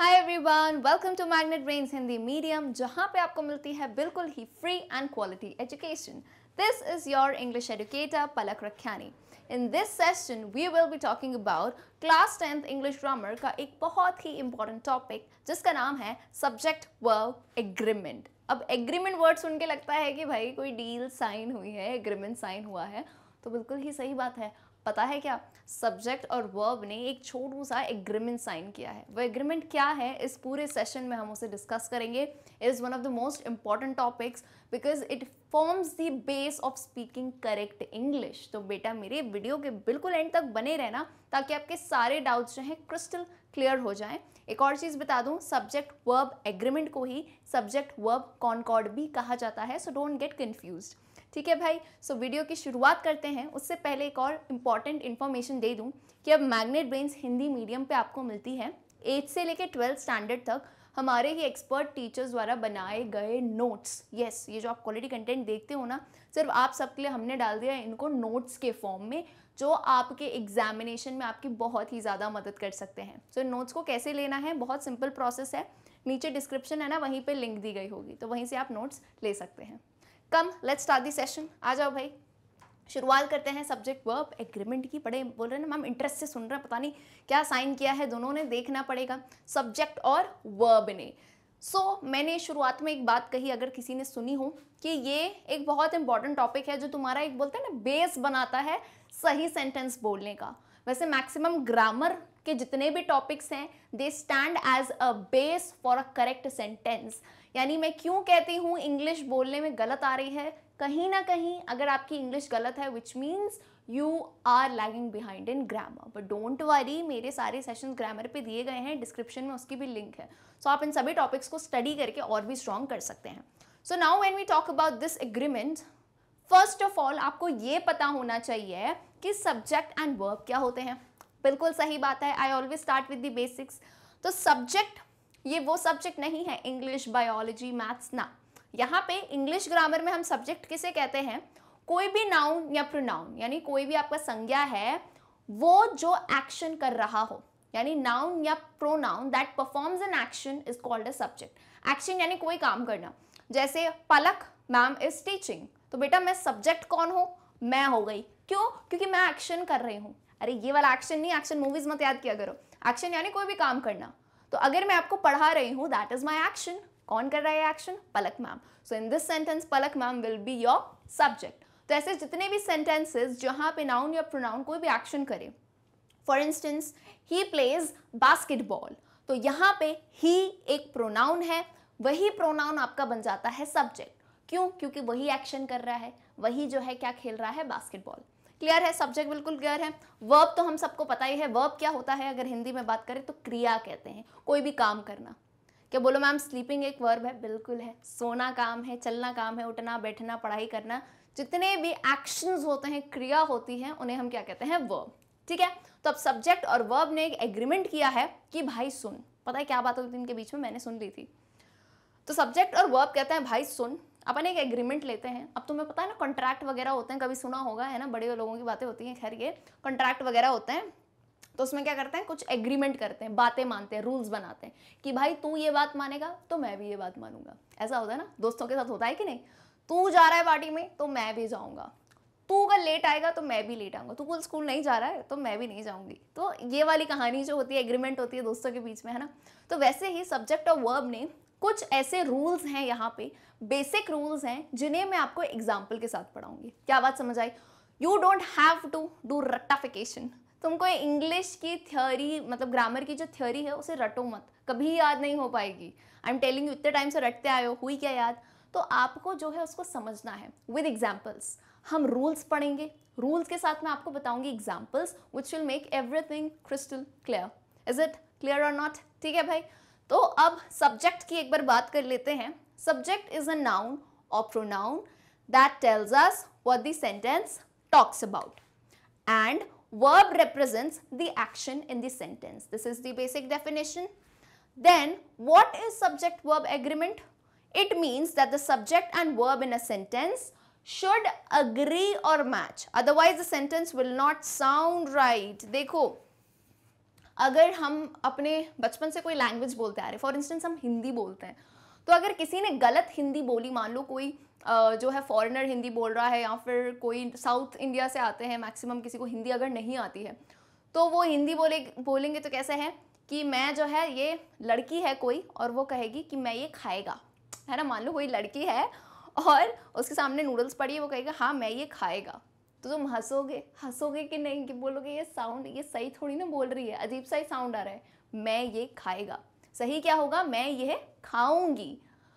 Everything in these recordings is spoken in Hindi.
Hi everyone welcome to Magnet Brains Hindi medium जहां पे आपको मिलती है बिल्कुल ही free and quality education this is your English educator Palak Rakhyani in this session we will be talking about class tenth English grammar का एक बहुत ही इंपॉर्टेंट टॉपिक जिसका नाम है सब्जेक्ट वर्ब एग्रीमेंट अब एग्रीमेंट वर्ड सुन के लगता है कि भाई कोई डील साइन हुई है एग्रीमेंट साइन हुआ है तो बिल्कुल ही सही बात है पता है क्या सब्जेक्ट और वर्ब ने एक छोटू सा एग्रीमेंट साइन किया है वो एग्रीमेंट क्या है इस पूरे सेशन में हम उसे डिस्कस करेंगे it is one of the most important topics because it forms the base of speaking correct English तो बेटा मेरे वीडियो के बिल्कुल एंड तक बने रहना ताकि आपके सारे डाउट्स जो हैं क्रिस्टल क्लियर हो जाएं एक और चीज़ बता दूं सब्जेक्ट वर्ब एग्रीमेंट को ही सब्जेक्ट वर्ब कॉनकॉर्ड भी कहा जाता है सो डोंट गेट कन्फ्यूज्ड ठीक है भाई सो so, वीडियो की शुरुआत करते हैं उससे पहले एक और इम्पॉर्टेंट इन्फॉर्मेशन दे दूँ कि अब मैग्नेट ब्रेन्स हिंदी मीडियम पर आपको मिलती है एट्थ से लेकर ट्वेल्थ स्टैंडर्ड तक हमारे ही एक्सपर्ट टीचर्स द्वारा बनाए गए नोट्स यस yes, ये जो आप क्वालिटी कंटेंट देखते हो ना सिर्फ आप सबके लिए हमने डाल दिया इनको नोट्स के फॉर्म में जो आपके एग्जामिनेशन में आपकी बहुत ही ज़्यादा मदद कर सकते हैं सो so, नोट्स को कैसे लेना है बहुत सिंपल प्रोसेस है नीचे डिस्क्रिप्शन है ना वहीं पर लिंक दी गई होगी तो वहीं से आप नोट्स ले सकते हैं come let's start the session आ जाओ भाई शुरुआत करते हैं सब्जेक्ट वर्ब एग्रीमेंट की पढ़े बोल रहे हैं मैम इंटरेस्ट से सुन रहे हैं पता नहीं क्या साइन किया है दोनों ने देखना पड़ेगा सब्जेक्ट और वर्ब ने सो so, मैंने शुरुआत में एक बात कही अगर किसी ने सुनी हो कि ये एक बहुत इंपॉर्टेंट टॉपिक है जो तुम्हारा एक बोलते हैं ना बेस बनाता है सही सेंटेंस बोलने का वैसे मैक्सिमम ग्रामर के जितने भी टॉपिक्स हैं they stand as a base for a correct sentence यानी मैं क्यों कहती हूँ इंग्लिश बोलने में गलत आ रही है कहीं ना कहीं अगर आपकी इंग्लिश गलत है which means you are lagging behind in grammar but don't worry मेरे सारे सेशन ग्रामर पे दिए गए हैं डिस्क्रिप्शन में उसकी भी लिंक है सो so, आप इन सभी टॉपिक्स को स्टडी करके और भी स्ट्रॉन्ग कर सकते हैं so now when we talk about this agreement first of all आपको ये पता होना चाहिए कि सब्जेक्ट एंड वर्ब क्या होते हैं बिल्कुल सही बात है I always start with the basics तो सब्जेक्ट ये वो सब्जेक्ट नहीं है इंग्लिश बायोलॉजी मैथ्स ना यहाँ पे इंग्लिश ग्रामर में हम सब्जेक्ट किसे कहते हैं कोई भी नाउन या प्रोनाउन यानी कोई भी आपका संज्ञा है वो जो एक्शन कर रहा हो यानी नाउन या pronoun that performs an action is called a subject action यानी कोई काम करना जैसे पलक मैम इज टीचिंग तो बेटा मैं सब्जेक्ट कौन हूँ मैं हो गई क्यों क्योंकि मैं एक्शन कर रही हूँ अरे ये वाला एक्शन नहीं एक्शन मूवीज मत याद किया करो एक्शन यानी कोई भी काम करना तो अगर मैं आपको पढ़ा रही हूँ दैट इज माई एक्शन कौन कर रहा है action Palak ma'am so in this sentence Palak ma'am will be your subject तो ऐसे जितने भी सेंटेंसेज जहाँ पे नाउन या प्रोनाउन कोई भी एक्शन करे for instance he plays basketball तो यहाँ पे ही एक प्रोनाउन है वही प्रोनाउन आपका बन जाता है सब्जेक्ट क्यों क्योंकि वही एक्शन कर रहा है वही जो है क्या खेल रहा है बास्केटबॉल क्लियर है सब्जेक्ट बिल्कुल क्लियर है वर्ब तो हम सबको पता ही है वर्ब क्या होता है अगर हिंदी में बात करें तो क्रिया कहते हैं कोई भी काम करना क्या बोलो मैम स्लीपिंग एक वर्ब है बिल्कुल है सोना काम है चलना काम है उठना बैठना पढ़ाई करना जितने भी एक्शंस होते हैं क्रिया होती है उन्हें हम क्या कहते हैं वर्ब ठीक है तो अब सब्जेक्ट और वर्ब ने एक एग्रीमेंट किया है कि भाई सुन पता है क्या बात होती थी इनके बीच में मैंने सुन ली थी तो सब्जेक्ट और वर्ब कहते हैं भाई सुन अपन एक एग्रीमेंट लेते हैं अब तुम्हें पता है ना कॉन्ट्रैक्ट वगैरह होते हैं कभी सुना होगा है ना बड़े लोगों की बातें होती हैं खैर ये कॉन्ट्रैक्ट वगैरह होते हैं तो उसमें क्या करते हैं कुछ एग्रीमेंट करते हैं बातें मानते हैं रूल्स बनाते हैं कि भाई तू ये बात मानेगा तो मैं भी ये बात मानूंगा ऐसा होता है ना दोस्तों के साथ होता है कि नहीं तू जा रहा है पार्टी में तो मैं भी जाऊँगा तू अगर लेट आएगा तो मैं भी लेट आऊंगा तू कल स्कूल नहीं जा रहा है तो मैं भी नहीं जाऊंगी तो ये वाली कहानी जो होती है एग्रीमेंट होती है दोस्तों के बीच में है ना तो वैसे ही सब्जेक्ट और वर्ब ने कुछ ऐसे रूल्स हैं यहाँ पे बेसिक रूल्स हैं जिन्हें मैं आपको एग्जाम्पल के साथ पढ़ाऊंगी क्या बात समझ आई you don't have to do रट्टाफिकेशन तुमको इंग्लिश की थ्योरी मतलब ग्रामर की जो थ्योरी है उसे रटो मत कभी याद नहीं हो पाएगी आई एम टेलिंग यू इतने टाइम से रटते आए हो हुई क्या याद तो आपको जो है उसको समझना है विद एग्जाम्पल्स हम रूल्स पढ़ेंगे रूल्स के साथ मैं आपको बताऊंगी examples which will make everything crystal clear is it clear or not ठीक है भाई तो अब सब्जेक्ट की एक बार बात कर लेते हैं subject is a noun or pronoun that tells us what the sentence talks about and verb represents the action in the sentence this is the basic definition then what is subject verb agreement it means that the subject and verb in a sentence should agree or match otherwise the sentence will not sound right देखो अगर हम अपने बचपन से कोई लैंग्वेज बोलते आ रहे फॉर इंस्टेंस हम हिंदी बोलते हैं तो अगर किसी ने गलत हिंदी बोली मान लो कोई जो है फॉरेनर हिंदी बोल रहा है या फिर कोई साउथ इंडिया से आते हैं मैक्सिमम किसी को हिंदी अगर नहीं आती है तो वो हिंदी बोले बोलेंगे तो कैसे है कि मैं जो है ये लड़की है कोई और वो कहेगी कि मैं ये खाएगा है ना मान लो कोई लड़की है और उसके सामने नूडल्स पड़ी है वो कहेगा हाँ मैं ये खाएगा तो तुम हंसोगे हंसोगे कि नहीं कि बोलोगे ये साउंड ये सही थोड़ी ना बोल रही है अजीब सा ही साउंड आ रहा है मैं ये खाएगा सही क्या होगा मैं ये खाऊंगी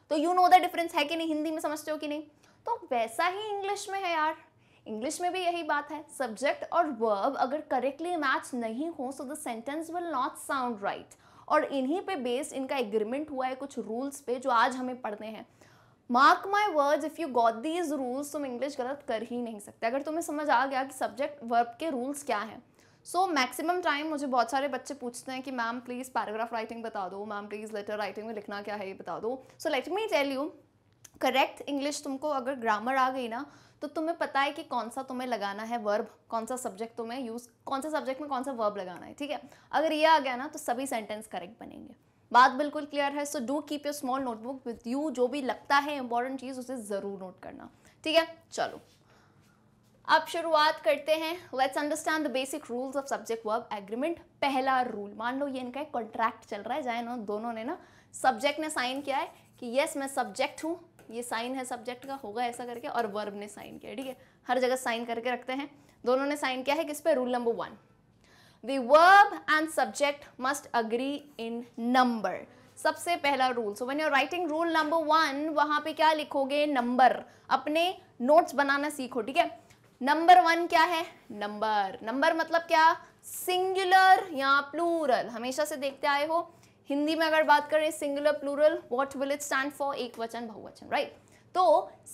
तो यू नो द डिफरेंस है कि नहीं हिंदी में समझते हो कि नहीं तो वैसा ही इंग्लिश में है यार इंग्लिश में भी यही बात है सब्जेक्ट और वर्ब अगर करेक्टली मैच नहीं हो so the sentence will not sound right और इन्हीं पे बेस्ड इनका एग्रीमेंट हुआ है कुछ रूल्स पे जो आज हमें पढ़ने हैं mark my words if you got these rules तुम इंग्लिश गलत कर ही नहीं सकते अगर तुम्हें समझ आ गया कि सब्जेक्ट वर्ब के रूल्स क्या हैं सो मैक्सिमम टाइम मुझे बहुत सारे बच्चे पूछते हैं कि मैम प्लीज़ पैराग्राफ राइटिंग बता दो मैम प्लीज़ लेटर राइटिंग में लिखना क्या है ये बता दो so let me tell you correct English तुमको अगर ग्रामर आ गई ना तो तुम्हें पता है कि कौन सा तुम्हें लगाना है वर्ब कौन सा सब्जेक्ट तुम्हें यूज़ कौन सा सब्जेक्ट में कौन सा वर्ब लगाना है ठीक है अगर ये आ गया ना तो सभी सेंटेंस करेक्ट बनेंगे बात बिल्कुल क्लियर है so do keep your small notebook with you जो भी लगता है इंपॉर्टेंट चीज़ उसे ज़रूर नोट करना ठीक है चलो अब शुरुआत करते हैं let's understand the basic rules of subject verb agreement पहला रूल मान लो ये इनका एक कॉन्ट्रैक्ट चल रहा है जहाँ इन्होंने दोनों ने ना सब्जेक्ट ने साइन किया है कि यस मैं सब्जेक्ट हूँ ये साइन है सब्जेक्ट का होगा ऐसा करके और वर्ब ने साइन किया ठीक है हर जगह साइन करके रखते हैं दोनों ने साइन किया है किस पे rule number one the verb and subject must agree in number सबसे पहला rule so when you're writing rule number one वहां पे क्या लिखोगे नंबर अपने नोट्स बनाना सीखो ठीक है नंबर वन क्या है नंबर नंबर मतलब क्या सिंगुलर या प्लूरल हमेशा से देखते आए हो हिंदी में अगर बात करें singular plural what will it stand for एक वचन बहुवचन राइट तो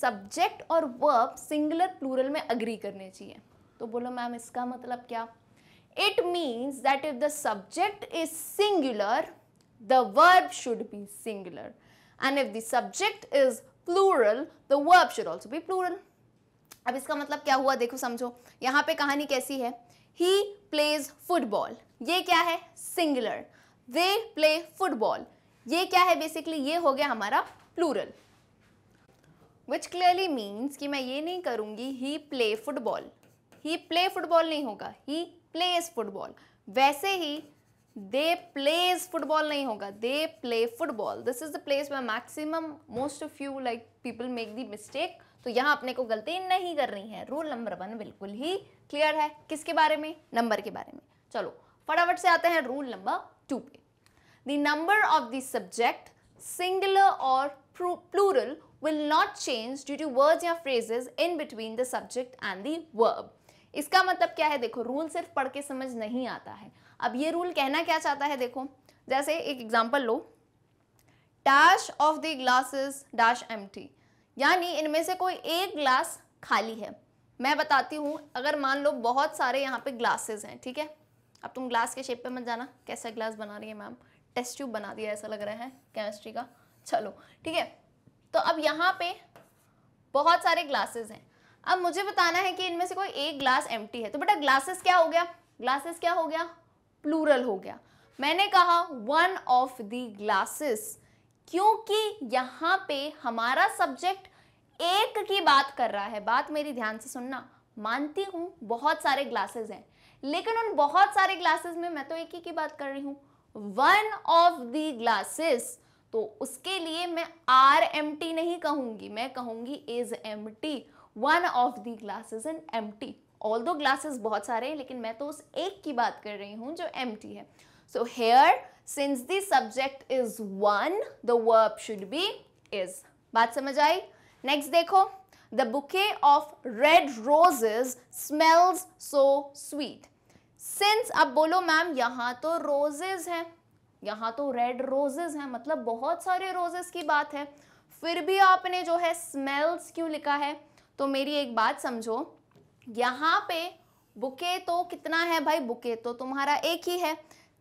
सब्जेक्ट और वर्ब सिंगुलर प्लूरल में अग्री करने चाहिए तो बोलो मैम इसका मतलब क्या It means that if the subject is singular, the verb should be singular. And if the subject is plural, the verb should also be plural. अब इसका मतलब क्या हुआ देखो समझो यहाँ पे कहानी कैसी है ही प्लेज फुटबॉल ये क्या है सिंगुलर दे प्ले फुटबॉल ये क्या है बेसिकली ये हो गया हमारा प्लूरल विच क्लियरली मीन्स कि मैं ये नहीं करूँगी he play football he play football नहीं होगा ही प्लेज फुटबॉल वैसे ही दे प्लेज फुटबॉल नहीं होगा they play football this is the place where maximum most of you like people make the mistake तो यहाँ अपने को गलती नहीं कर रही है रूल नंबर वन बिल्कुल ही क्लियर है किसके बारे में नंबर के बारे में चलो फटाफट से आते हैं रूल नंबर टू पे the number of the subject singular or plural will not change due to words या phrases in between the subject and verb इसका मतलब क्या है देखो रूल सिर्फ पढ़ के समझ नहीं आता है अब ये रूल कहना क्या चाहता है देखो जैसे एक एग्जाम्पल लो dash of the glasses dash एम यानी इनमें से कोई एक ग्लास खाली है मैं बताती हूँ अगर मान लो बहुत सारे यहाँ पे ग्लासेस हैं ठीक है अब तुम ग्लास के शेप पे मत जाना कैसा ग्लास बना रही है मैम टेस्ट ट्यूब बना दिया ऐसा लग रहा है केमिस्ट्री का चलो ठीक है तो अब यहाँ पे बहुत सारे ग्लासेस हैं अब मुझे बताना है कि इनमें से कोई एक ग्लास एम है तो बेटा ग्लासेस क्या हो गया ग्लासेस क्या हो गया प्लूरल हो गया मैंने कहा वन ऑफ दी ग्लासेस क्योंकि यहां पे हमारा सब्जेक्ट एक की बात कर रहा है बात मेरी ध्यान से सुनना मानती हूं बहुत सारे ग्लासेस हैं लेकिन उन बहुत सारे ग्लासेस में मैं तो एक ही की बात कर रही हूं वन ऑफ दी ग्लासेस तो उसके लिए मैं आर एम नहीं कहूंगी मैं कहूंगी इज एम one of the glasses in empty all दो ग्लासेस बहुत सारे हैं लेकिन मैं तो उस एक की बात कर रही हूँ जो एम टी है so here since the subject is one the verb should be is बात समझ आई नेक्स्ट देखो the bouquet of red roses smells so sweet since अब बोलो मैम यहाँ तो रोजेज हैं यहाँ तो रेड रोजेज हैं मतलब बहुत सारे रोजेज की बात है फिर भी आपने जो है स्मेल्स क्यों लिखा है तो मेरी एक बात समझो यहाँ पे बुके तो कितना है भाई बुके तो तुम्हारा एक ही है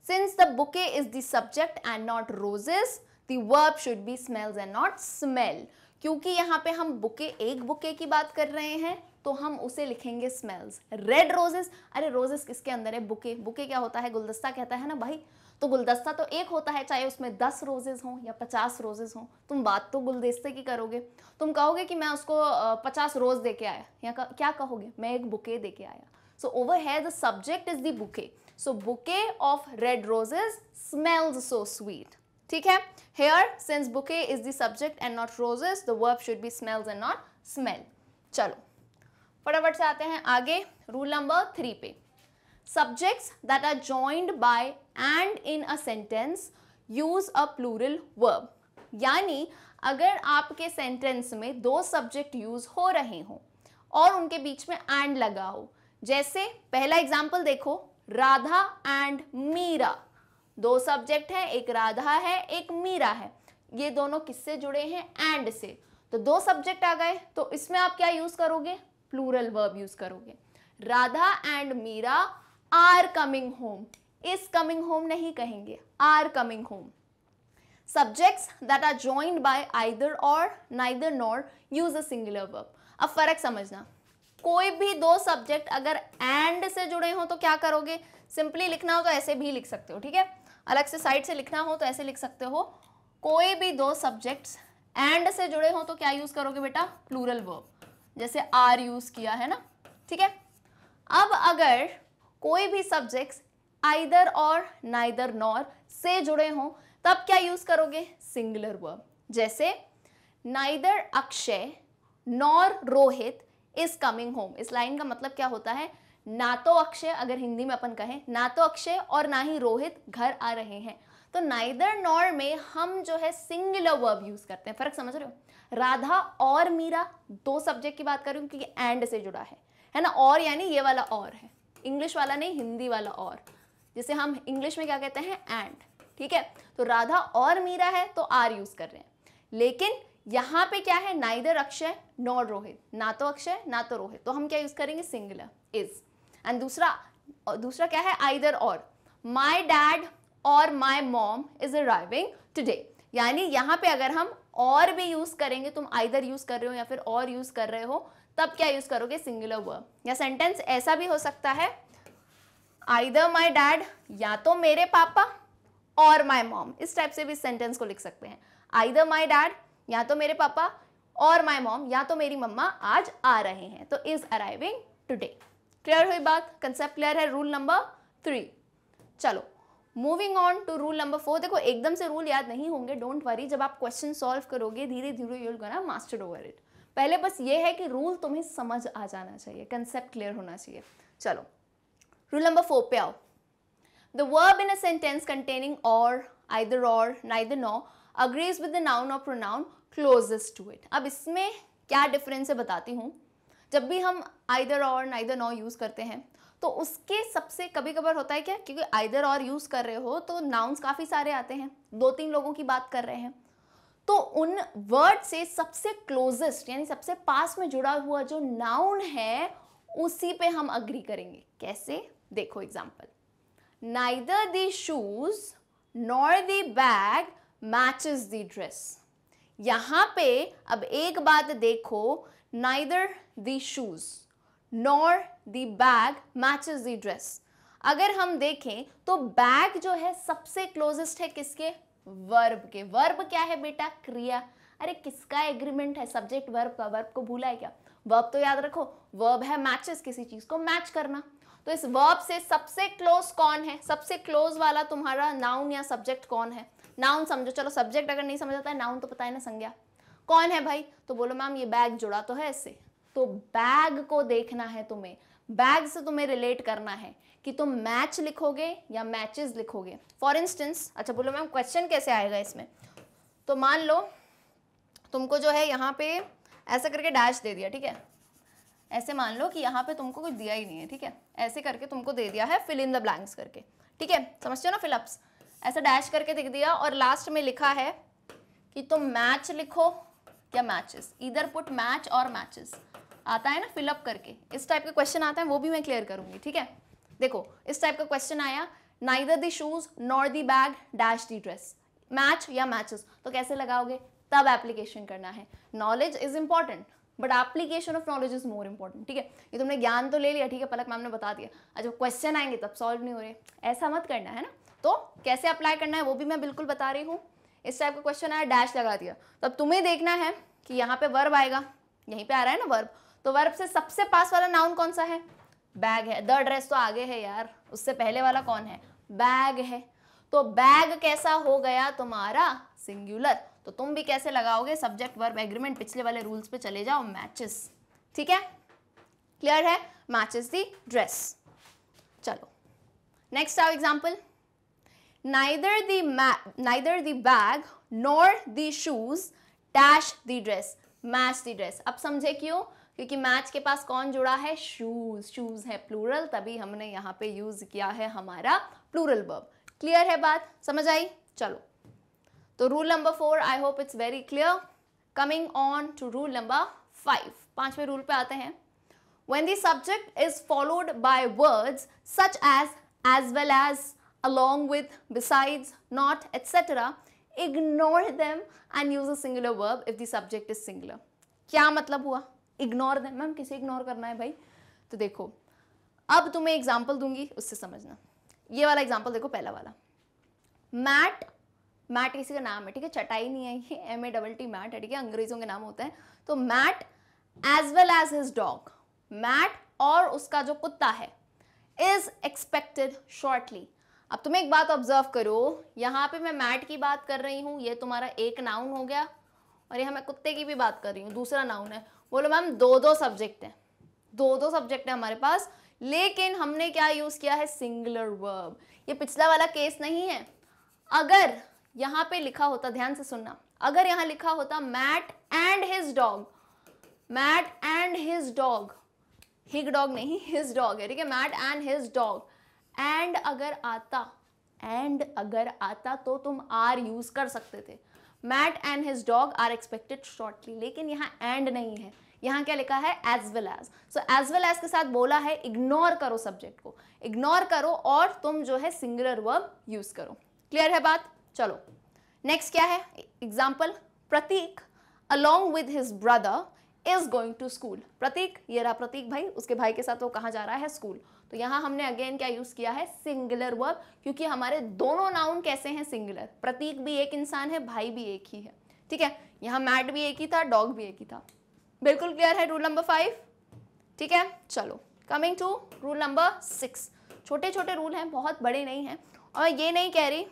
since the bouquet is the subject and not roses the verb should be smells and not smell क्योंकि यहाँ पे हम बुके एक बुके की बात कर रहे हैं तो हम उसे लिखेंगे स्मेल्स रेड रोजेस अरे रोजेस किसके अंदर है बुके बुके क्या होता है गुलदस्ता कहता है ना भाई तो गुलदस्ता तो एक होता है चाहे उसमें दस रोजेज़ हों या पचास रोजेज़ हों तुम बात तो गुलदस्ते की करोगे तुम कहोगे कि मैं उसको पचास रोज़ दे के आया या क्या कहोगे मैं एक बुके दे के आया सो ओवर है the subject is the bouquet so bouquet of red roses smells so sweet ठीक है here since bouquet is the subject and not roses the verb should be smells and not smell चलो फटाफट से आते हैं आगे रूल नंबर थ्री पे subjects that are joined by and in a sentence use a plural verb. यानी अगर आपके सेंटेंस में दो सब्जेक्ट यूज हो रहे हों और उनके बीच में एंड लगा हो जैसे पहला एग्जाम्पल देखो राधा एंड मीरा दो सब्जेक्ट हैं एक राधा है एक मीरा है ये दोनों किससे जुड़े हैं एंड से तो दो सब्जेक्ट आ गए तो इसमें आप क्या यूज करोगे प्लूरल वर्ब यूज करोगे Radha and Meera are coming home is coming home नहीं कहेंगे are coming home subjects that are joined by either or neither nor use a singular verb अब फर्क समझना कोई भी दो सब्जेक्ट अगर एंड से जुड़े हो तो क्या करोगे सिंपली लिखना हो तो ऐसे भी लिख सकते हो ठीक है अलग से साइड से लिखना हो तो ऐसे लिख सकते हो कोई भी दो सब्जेक्ट्स एंड से जुड़े हो तो क्या यूज करोगे बेटा प्लूरल वर्ब जैसे आर यूज किया है ना ठीक है अब अगर कोई भी subject either or neither nor से जुड़े हों तब क्या यूज करोगे सिंगुलर वर्ब जैसे neither Akshay nor Rohit is coming home इस लाइन का मतलब क्या होता है ना तो अक्षय अगर हिंदी में अपन कहें ना तो अक्षय और ना ही रोहित घर आ रहे हैं तो नाइदर नॉर में हम जो है सिंगुलर वर्ब यूज करते हैं फर्क समझ रहे हो राधा और मीरा दो सब्जेक्ट की बात करूं क्योंकि एंड से जुड़ा है है ना और यानी ये वाला और है इंग्लिश वाला नहीं हिंदी वाला और जिसे हम इंग्लिश में क्या कहते हैं एंड ठीक है तो राधा और मीरा है तो आर यूज कर रहे हैं लेकिन यहाँ पे क्या है नाइदर अक्षय नॉर रोहित ना तो अक्षय ना तो रोहित तो हम क्या यूज करेंगे सिंगुलर इज एंड दूसरा दूसरा क्या है आइदर और my dad or my mom is arriving today यानी यहाँ पे अगर हम और भी यूज करेंगे तुम आइदर यूज कर रहे हो या फिर और यूज कर रहे हो तब क्या यूज करोगे सिंगुलर वर्ब या सेंटेंस ऐसा भी हो सकता है आईदर माई डैड या तो मेरे पापा और माई मॉम इस टाइप से भी सेंटेंस को लिख सकते हैं आईदर माई डैड या तो मेरे पापा और माई मॉम या तो मेरी मम्मा आज आ रहे हैं तो इज अराइविंग टूडे क्लियर हुई बात कंसेप्ट क्लियर है रूल नंबर थ्री चलो moving on to rule number four देखो एकदम से रूल याद नहीं होंगे डोंट वरी जब आप क्वेश्चन सॉल्व करोगे धीरे धीरे you'll gonna mastered over it पहले बस ये है कि रूल तुम्हें समझ आ जाना चाहिए कंसेप्ट क्लियर होना चाहिए चलो रूल नंबर फोर पे आओ the verb in a sentence containing or either or neither nor agrees with the noun or pronoun closest to it अब इसमें क्या डिफरेंस है बताती हूँ जब भी हम either or neither no use करते हैं तो उसके सबसे कभी कभार होता है क्या क्योंकि आइदर और यूज़ कर रहे हो तो नाउन्स काफ़ी सारे आते हैं दो तीन लोगों की बात कर रहे हैं तो उन वर्ड से सबसे क्लोजेस्ट यानी सबसे पास में जुड़ा हुआ जो नाउन है उसी पे हम अग्री करेंगे कैसे देखो example neither the shoes nor the bag matches the dress यहां पे अब एक बात देखो neither the shoes nor the bag matches the dress अगर हम देखें तो बैग जो है सबसे क्लोजेस्ट है किसके वर्ब के वर्ब क्या है बेटा क्रिया अरे किसका एग्रीमेंट है सब्जेक्ट वर्ब का वर्ब को भूला है क्या वर्ब तो याद रखो वर्ब है मैचेस किसी चीज को मैच करना तो इस वर्ब से सबसे क्लोज कौन है सबसे क्लोज वाला तुम्हारा नाउन या सब्जेक्ट कौन है नाउन समझो चलो सब्जेक्ट अगर नहीं समझ आता है नाउन तो पता है ना संज्ञा कौन है भाई तो बोलो मैम ये बैग जुड़ा तो है इससे तो बैग को देखना है तुम्हें बैग से तुम्हें रिलेट करना है कि तुम मैच लिखोगे या मैचेस लिखोगे फॉर इंस्टेंस अच्छा बोलो मैम क्वेश्चन कैसे आएगा इसमें तो मान लो तुमको जो है यहाँ पे ऐसा करके डैश दे दिया ठीक है ऐसे मान लो कि यहाँ पे तुमको कुछ दिया ही नहीं है ठीक है ऐसे करके तुमको दे दिया है फिल इन द ब्लैंक्स करके ठीक है समझते हो ना फिलअप्स ऐसा डैश करके दिख दिया और लास्ट में लिखा है कि तुम मैच लिखो या मैचेस इधर पुट मैच और मैचेस आता है ना फिलअप करके इस टाइप के क्वेश्चन आते हैं वो भी मैं क्लियर करूंगी ठीक है देखो इस टाइप का क्वेश्चन आया neither the shoes not the bag dash the dress match या मैचेस तो कैसे लगाओगे तब एप्लीकेशन करना है knowledge is important but application of knowledge is more important ठीक है ये तुमने ज्ञान तो ले लिया ठीक है पलक मैम ने बता दिया अच्छा क्वेश्चन आएंगे तब सॉल्व नहीं हो रहे ऐसा मत करना है ना तो कैसे अप्लाई करना है वो भी मैं बिल्कुल बता रही हूँ इस टाइप का क्वेश्चन आया डैश लगा दिया तब तुम्हें देखना है कि यहाँ पे वर्ब आएगा यहीं पे आ रहा है ना वर्ब तो वर्ब से सबसे पास वाला नाउन कौन सा है बैग है द ड्रेस तो आगे है यार उससे पहले वाला कौन है बैग है तो बैग कैसा हो गया तुम्हारा सिंगुलर तो तुम भी कैसे लगाओगे सब्जेक्ट वर्ब एग्रीमेंट पिछले वाले रूल्स पे चले जाओ मैचेस ठीक है क्लियर है मैचेस दी ड्रेस चलो नेक्स्ट आओ example neither the neither the bag nor the shoes dash the dress match the dress अब समझे क्यों क्योंकि मैच के पास कौन जुड़ा है शूज शूज है प्लूरल तभी हमने यहाँ पे यूज किया है हमारा प्लूरल वर्ब क्लियर है बात समझ आई चलो तो rule number four I hope it's very clear coming on to rule number five पांचवे रूल पे आते हैं when the subject is followed by words such as as well as along with besides not et cetera ignore them and use a singular verb if the subject is singular क्या मतलब हुआ इग्नोर दें मैम किसे इग्नोर करना है भाई तो देखो अब तुम्हें एग्जाम्पल दूंगी उससे समझना ये वाला एग्जाम्पल देखो पहला वाला मैट मैट किसी का नाम है ठीक है चटाई नहीं है ये M A double T Matt है ठीक है अंग्रेजों के नाम होते हैं तो Matt as well as his dog Matt और उसका जो कुत्ता है इज एक्सपेक्टेड शॉर्टली अब तुम एक बात ऑब्जर्व करो यहाँ पे मैं मैट की बात कर रही हूँ ये तुम्हारा एक नाउन हो गया और यहाँ मैं कुत्ते की भी बात कर रही हूँ दूसरा नाउन है बोलो मैम दो दो सब्जेक्ट हैं दो दो सब्जेक्ट हैं हमारे पास लेकिन हमने क्या यूज़ किया है सिंगुलर वर्ब ये पिछला वाला केस नहीं है अगर यहाँ पे लिखा होता ध्यान से सुनना अगर यहाँ लिखा होता Matt and his dog Matt and his dog hig dog नहीं हिज डॉग है ठीक है Matt and his dog and अगर आता एंड अगर आता तो तुम आर यूज कर सकते थे Matt and his dog are expected shortly लेकिन यहाँ एंड नहीं है यहाँ क्या लिखा है as well as so as well as के साथ बोला है इग्नोर करो सब्जेक्ट को इग्नोर करो और तुम जो है सिंगुलर वर्ब यूज करो क्लियर है बात चलो नेक्स्ट क्या है example Prateek along with his brother is going to school Prateek ये रहा प्रतीक भाई उसके भाई के साथ वो कहाँ जा रहा है स्कूल तो यहाँ हमने अगेन क्या यूज किया है सिंगुलर वर्ब क्योंकि हमारे दोनों नाउन कैसे हैं सिंगुलर प्रतीक भी एक इंसान है भाई भी एक ही है ठीक है यहाँ मैट भी एक ही था डॉग भी एक ही था बिल्कुल क्लियर है रूल नंबर फाइव ठीक है चलो coming to rule number six छोटे छोटे रूल हैं बहुत बड़े नहीं हैं और ये नहीं कह रही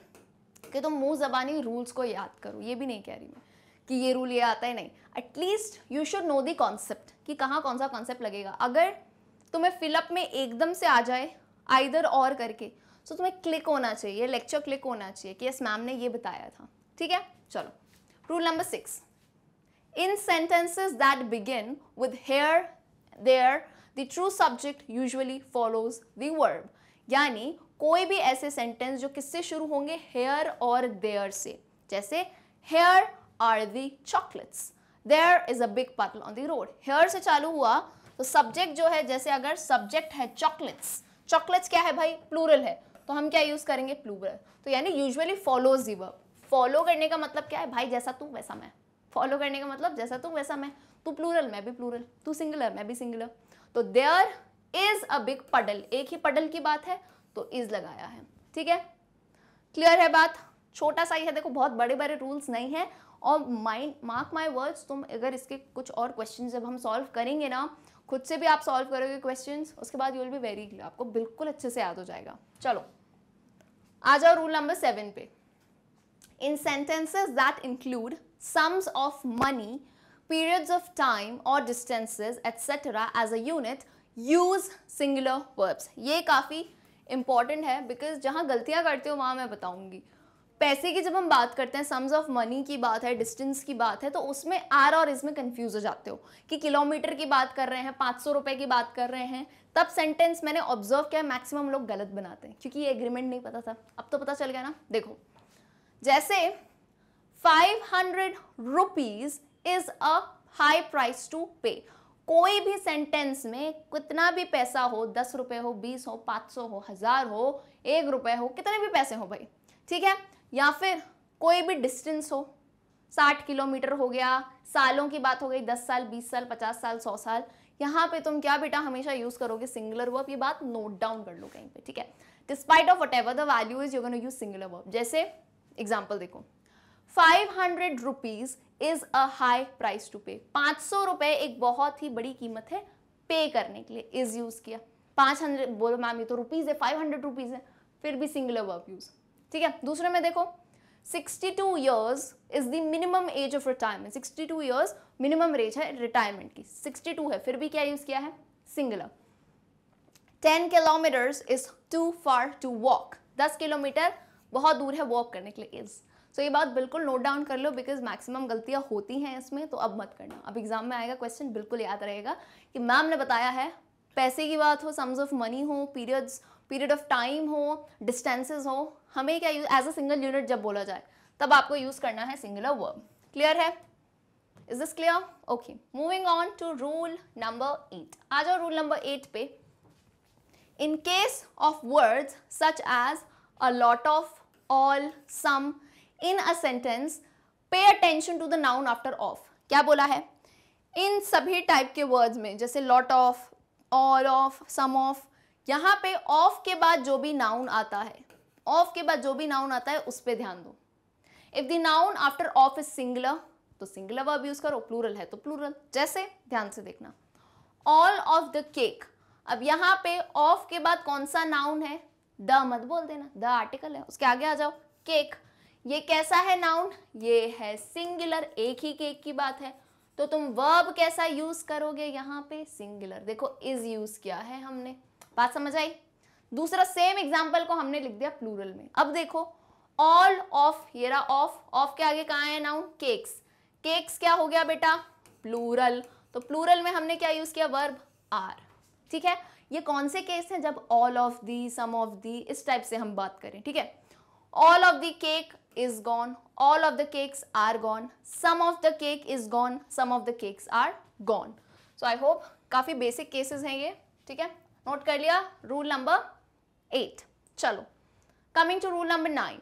कि तुम मुंह जबानी रूल्स को याद करो ये भी नहीं कह रही मैं कि ये रूल ये आता है नहीं at least you should know the concept कि कहाँ कौन सा कॉन्सेप्ट लगेगा अगर तुम्हें फिलअप में एकदम से आ जाए आइधर और करके तो तुम्हें क्लिक होना चाहिए लेक्चर क्लिक होना चाहिए कि यस मैम ने ये बताया था ठीक है चलो rule number six In sentences that begin with here, there, the true subject usually follows the verb. यानी कोई भी ऐसे सेंटेंस जो किससे शुरू होंगे हेयर और देयर से जैसे here are the chocolates there is a big puddle on the road here से चालू हुआ तो सब्जेक्ट जो है जैसे अगर सब्जेक्ट है चॉकलेट्स चॉकलेट्स क्या है भाई प्लूरल है तो हम क्या यूज करेंगे प्लूरल तो यानी usually follows the verb follow करने का मतलब क्या है भाई जैसा तू वैसा मैं फॉलो करने का मतलब जैसा तू वैसा मैं तू प्लूरल मैं भी प्लूरल तू सिंगुलर मैं भी सिंगुलर तो देयर इज अ बिग पडल एक ही पडल की बात है तो इज लगाया है ठीक है क्लियर है बात छोटा सा ही है देखो बहुत बड़े बड़े रूल्स नहीं है और माइंड मार्क माई वर्ड्स तुम अगर इसके कुछ और क्वेश्चन जब हम सॉल्व करेंगे ना खुद से भी आप सॉल्व करोगे क्वेश्चन उसके बाद you will be very clear आपको बिल्कुल अच्छे से याद हो जाएगा चलो आ जाओ रूल नंबर सेवन पे in sentences that include sums of money, periods of time or distances etc. as a unit use singular verbs. ये काफ़ी important है because जहाँ गलतियाँ करते हो वहाँ मैं बताऊँगी पैसे की जब हम बात करते हैं सम्स ऑफ मनी की बात है डिस्टेंस की बात है तो उसमें आर और इसमें कंफ्यूज हो जाते हो कि किलोमीटर की बात कर रहे हैं पाँच सौ रुपये की बात कर रहे हैं तब सेंटेंस मैंने ऑब्जर्व किया मैक्सिमम लोग गलत बनाते हैं क्योंकि ये एग्रीमेंट नहीं पता था अब तो पता चल गया ना देखो जैसे 500 rupees is a high price to pay कोई भी सेंटेंस में कितना भी पैसा हो दस रुपए हो बीस हो पांच सौ हो हजार हो एक रुपए हो कितने भी पैसे हो भाई ठीक है या फिर कोई भी डिस्टेंस हो साठ किलोमीटर हो गया सालों की बात हो गई दस साल बीस साल पचास साल सौ साल यहाँ पे तुम क्या बेटा हमेशा यूज करोगे सिंगुलर वर्ब ये बात नोट डाउन कर लो कहीं पे ठीक है despite of whatever the value is you gonna use singular verb जैसे एग्जाम्पल देखो five hundred rupees is a high price to pay पांच सौ रुपए एक बहुत ही बड़ी कीमत है पे करने के लिए इज यूज किया पांच हंड्रेड बोलो मैम ये तो रुपीज़ है फाइव हंड्रेड रुपीज़ है फिर भी सिंगुलर वर्ब यूज ठीक है दूसरे में देखो 62 is is the minimum age of retirement 62 years minimum age है रिटायरमेंट की 62 है फिर भी क्या यूज किया है single 10 kilometres is too far to walk 10 kilometre बहुत दूर है वॉक करने के लिए इज सो so, ये बात बिल्कुल नोट डाउन कर लो बिकॉज मैक्सिमम गलतियाँ होती हैं इसमें तो अब मत करना अब एग्जाम में आएगा क्वेश्चन बिल्कुल याद रहेगा कि मैम ने बताया है पैसे की बात हो सम्स ऑफ मनी हो पीरियड्स पीरियड ऑफ टाइम हो डिस्टेंसेज हो हमें क्या use as a single unit जब बोला जाए तब आपको यूज़ करना है सिंगुलर वर्ब क्लियर है is this clear okay moving on to rule number eight आ जाओ रूल नंबर एट पे in case of words such as a lot of all some in a sentence pay attention to the noun after of क्या बोला है इन सभी टाइप के वर्ड्स में जैसे lot of all of some of यहाँ पे ऑफ के बाद जो भी नाउन आता है ऑफ के बाद जो भी नाउन आता है उस पर ध्यान दो if the noun after of is singular तो सिंगुलर वर्ब यूज करो प्लूरल है तो प्लूरल जैसे ध्यान से देखना ऑल ऑफ द केक अब यहाँ पे ऑफ के बाद कौन सा नाउन है द मत बोल देना द आर्टिकल है उसके आगे आ जाओ केक ये कैसा है नाउन ये है सिंगुलर एक ही केक की बात है तो तुम वर्ब कैसा यूज करोगे यहाँ पे सिंगुलर देखो इज यूज किया है हमने बात समझ आई दूसरा सेम एग्जाम्पल को हमने लिख दिया प्लूरल में अब देखो ऑल ऑफ ये ऑफ ऑफ के आगे कहाँ है नाउन केक्स केक्स क्या हो गया बेटा प्लूरल तो प्लूरल में हमने क्या यूज किया वर्ब आर ठीक है ये कौन से केस हैं जब all of the some of the इस टाइप से हम बात करें ठीक है all of the cake is gone, all of the cakes are gone, some of the cake is gone, some of the cakes are gone. So I hope coffee basic cases हैं ये ठीक है नोट कर लिया रूल नंबर एट चलो coming to rule number nine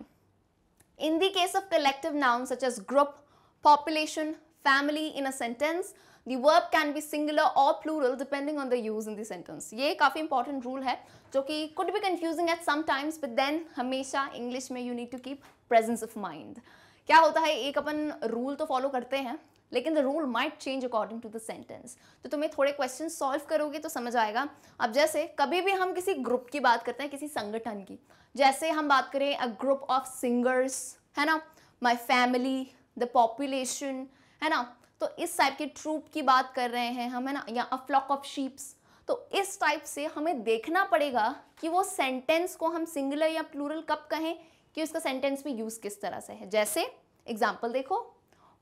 in the case of collective noun such as group population, family in a sentence. The verb can be singular or plural depending on the use in the sentence. ये काफ़ी important rule है जो कि could be confusing at some times but then हमेशा English में you need to keep presence of mind क्या होता है एक अपन रूल तो फॉलो करते हैं लेकिन the rule might change according to the sentence तो तुम्हें थोड़े क्वेश्चन सॉल्व करोगे तो समझ आएगा अब जैसे कभी भी हम किसी ग्रुप की बात करते हैं किसी संगठन की जैसे हम बात करें अ ग्रुप ऑफ सिंगर्स है ना माई फैमिली द पॉपुलेशन है ना तो इस टाइप के ट्रूप की बात कर रहे हैं हम है ना या अ फ्लॉक ऑफ शीप्स तो इस टाइप से हमें देखना पड़ेगा कि वो सेंटेंस को हम सिंगुलर या प्लूरल कब कहें कि उसका सेंटेंस में यूज किस तरह से है जैसे एग्जाम्पल देखो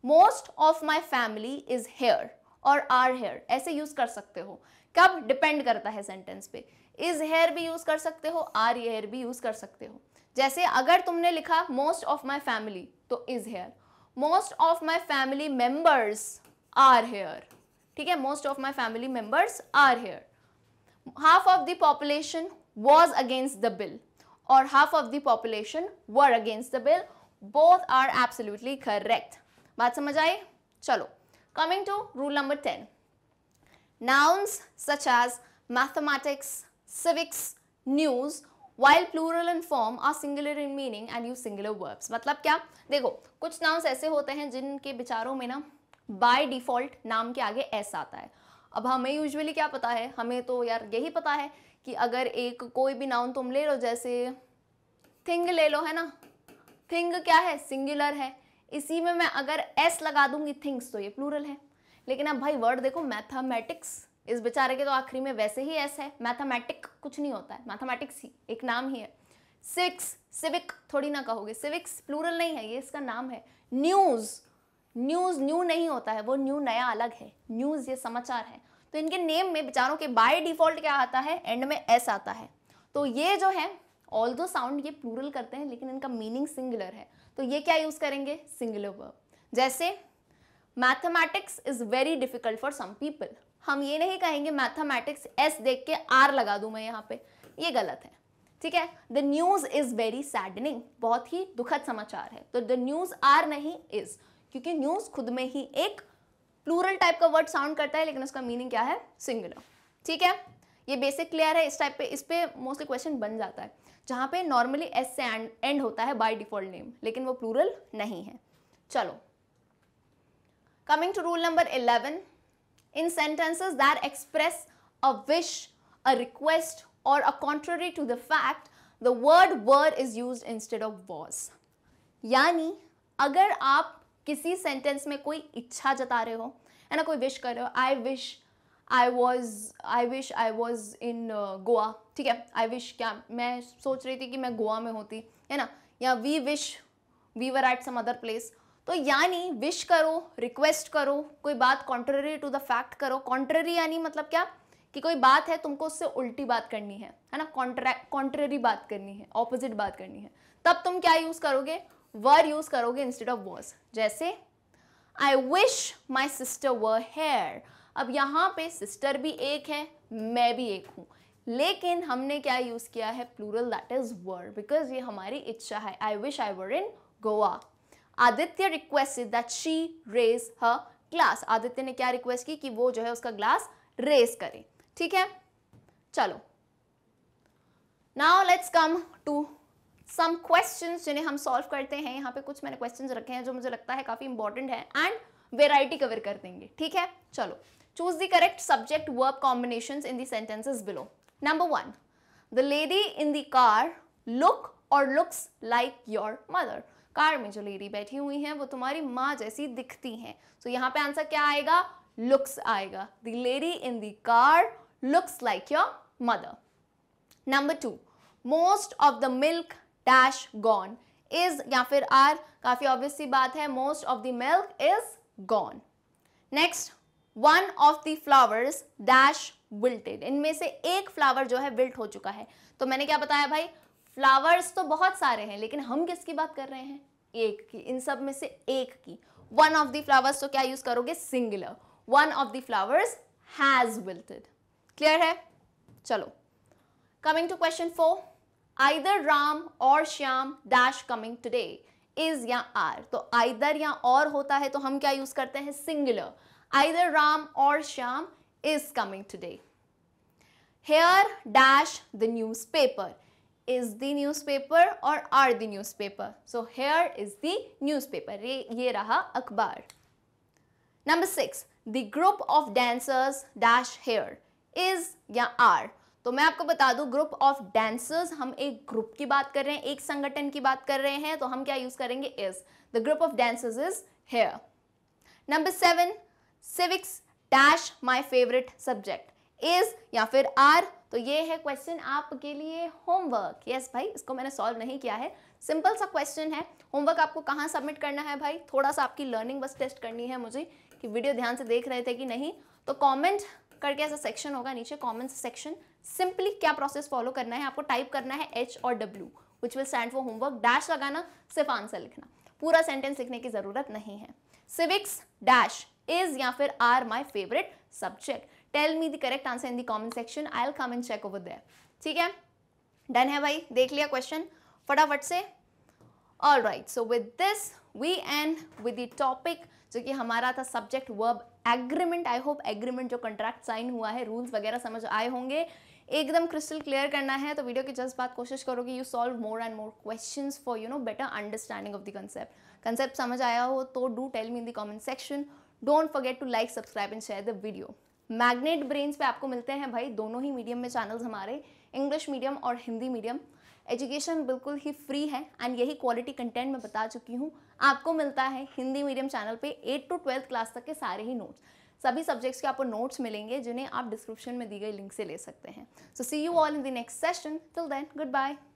most of my family is here और आर हेयर ऐसे यूज कर सकते हो कब डिपेंड करता है सेंटेंस पे इज हेयर भी यूज कर सकते हो आर हेयर भी यूज कर सकते हो जैसे अगर तुमने लिखा मोस्ट ऑफ माई फैमिली तो is here most of my family members are here ठीक है most of my family members are here half of the population was against the bill और half of the population were against the bill both are absolutely correct बात समझ आई चलो coming to rule number ten nouns such as mathematics civics news while plural in form are singular in meaning and you singular verbs मतलब क्या देखो कुछ नाउन्स ऐसे होते हैं जिनके विचारों में ना बाय डिफॉल्ट नाम के आगे ऐसा आता है अब हमें यूजुअली क्या पता है हमें तो यार यही पता है कि अगर एक कोई भी नाउन तुम ले लो जैसे थिंग ले लो है ना थिंग क्या है सिंगुलर है इसी में मैं अगर एस लगा दूंगी थिंग्स तो ये प्लूरल है लेकिन अब भाई वर्ड देखो मैथामेटिक्स इस बेचारे के तो आखिरी में वैसे ही एस है मैथामेटिक कुछ नहीं होता है मैथामेटिक्स ही एक नाम ही है सिक्स सिविक थोड़ी ना कहोगे सिविक्स प्लूरल नहीं है ये इसका नाम है न्यूज़ न्यूज़ न्यू नहीं होता है वो न्यू नया अलग है न्यूज़ ये समाचार है तो इनके नेम में बेचारों के बाय डिफॉल्ट क्या आता है एंड में एस आता है तो ये जो है ऑल दो साउंड ये प्लूरल करते हैं लेकिन इनका मीनिंग सिंगुलर है तो ये क्या यूज़ करेंगे सिंगुलर वर्ब जैसे mathematics is very difficult for some people हम ये नहीं कहेंगे मैथमेटिक्स एस देख के आर लगा दू मैं यहाँ पे ये गलत है ठीक है the news is very saddening बहुत ही दुखद समाचार है तो द न्यूज़ आर नहीं इज़ क्योंकि न्यूज़ खुद में ही एक प्लूरल टाइप का वर्ड साउंड करता है लेकिन उसका मीनिंग क्या है सिंगुलर ठीक है ये बेसिक क्लियर है इस टाइप पे इस पर मोस्टली क्वेश्चन बन जाता है जहां पे नॉर्मली एस से एंड होता है बाय डिफॉल्ट नेम लेकिन वो प्लूरल नहीं है चलो coming to rule number eleven in sentences that express a wish a request और a contrary to the fact the word were is use instead of was यानी अगर आप किसी सेंटेंस में कोई इच्छा जता रहे हो है ना कोई विश कर रहे हो I wish I was I wish I was in Goa ठीक है आई विश क्या मैं सोच रही थी कि मैं गोवा में होती है ना या we wish we were at some other place तो यानी विश करो रिक्वेस्ट करो कोई बात कॉन्ट्ररी टू द फैक्ट करो कॉन्ट्ररी यानी मतलब क्या कि कोई बात है तुमको उससे उल्टी बात करनी है है ना कॉन्ट्रैक्ट कॉन्ट्ररी बात करनी है ऑपोजिट बात करनी है तब तुम क्या यूज़ करोगे वर यूज करोगे इंस्टेड ऑफ वर्स जैसे I wish my sister were here अब यहाँ पे सिस्टर भी एक है मैं भी एक हूँ लेकिन हमने क्या यूज़ किया है plural that is were because ये हमारी इच्छा है I wish I were in Goa Aditya requested that she raise her glass Aditya ने क्या रिक्वेस्ट की कि वो जो है उसका ग्लास रेस करे ठीक है चलो now let's come to some question जिन्हें हम सॉल्व करते हैं यहाँ पे कुछ मैंने क्वेश्चन रखे हैं जो मुझे लगता है काफ़ी इंपॉर्टेंट है एंड वेराइटी कवर कर देंगे ठीक है चलो choose the correct subject verb combination in sentences below number one the lady in the car look और looks like your mother car में जो लेडी बैठी हुई है वो तुम्हारी माँ जैसी दिखती हैं सो so, यहाँ पे आंसर क्या आएगा लुक्स आएगा the lady in the car looks like your mother number two most of the milk dash gone is या फिर आर काफी ऑब्वियस सी बात है most of the milk is gone next one of the flowers dash wilted इनमें से एक फ्लावर जो है विल्ट हो चुका है तो मैंने क्या बताया भाई फ्लावर्स तो बहुत सारे हैं लेकिन हम किसकी बात कर रहे हैं एक की इन सब में से एक की वन ऑफ द फ्लावर्स तो क्या यूज करोगे singular one of the flowers has wilted clear है चलो coming to question four either Ram और Shyam dash coming today is या आर तो आइदर या और होता है तो हम क्या यूज करते हैं सिंगुलर आइदर राम और Shyam is coming today here dash the newspaper is the newspaper और are the newspaper so here is the newspaper ये ये रहा अखबार number six the group of dancers dash here is या आर तो मैं आपको बता दूं ग्रुप ऑफ डांसर्स हम एक ग्रुप की बात कर रहे हैं एक संगठन की बात कर रहे हैं तो हम क्या यूज करेंगे is the group of dancers is here number seven civics dash my favourite subject is या फिर आर तो ये है क्वेश्चन आपके लिए होमवर्क यस yes, भाई इसको मैंने सॉल्व नहीं किया है सिंपल सा क्वेश्चन है होमवर्क आपको कहाँ सबमिट करना है भाई थोड़ा सा आपकी लर्निंग बस टेस्ट करनी है मुझे कि वीडियो ध्यान से देख रहे थे कि नहीं तो कमेंट करके ऐसा सेक्शन होगा नीचे कमेंट सेक्शन सिंपली क्या प्रोसेस फॉलो करना है आपको टाइप करना है एच और W which will send for homework dash लगाना सिर्फ आंसर लिखना पूरा सेंटेंस लिखने की ज़रूरत नहीं है सिविक्स डैश इज या फिर are my favourite subject tell me the correct answer in the comment section I'll come in check over there ठीक है डन है भाई देख लिया क्वेश्चन फटाफट से all right so with this we end with the topic जो कि हमारा था subject verb agreement I hope agreement जो कंट्रैक्ट साइन हुआ है रूल्स वगैरह समझ आए होंगे एकदम क्रिस्टल क्लियर करना है तो वीडियो की जस्ट बात कोशिश करो कि you solve more and more question for you know better understanding of the concept concept समझ आया हो तो do tell me in the comment section don't forget to like subscribe and share the video Magnet Brains पे आपको मिलते हैं भाई दोनों ही मीडियम में चैनल्स हमारे इंग्लिश मीडियम और हिंदी मीडियम एजुकेशन बिल्कुल ही फ्री है एंड यही क्वालिटी कंटेंट मैं बता चुकी हूँ आपको मिलता है हिंदी मीडियम चैनल पे एट टू ट्वेल्थ क्लास तक के सारे ही नोट्स सभी सब्जेक्ट्स के आपको नोट्स मिलेंगे जिन्हें आप डिस्क्रिप्शन में दी गई लिंक से ले सकते हैं so see you all in the next session till then good bye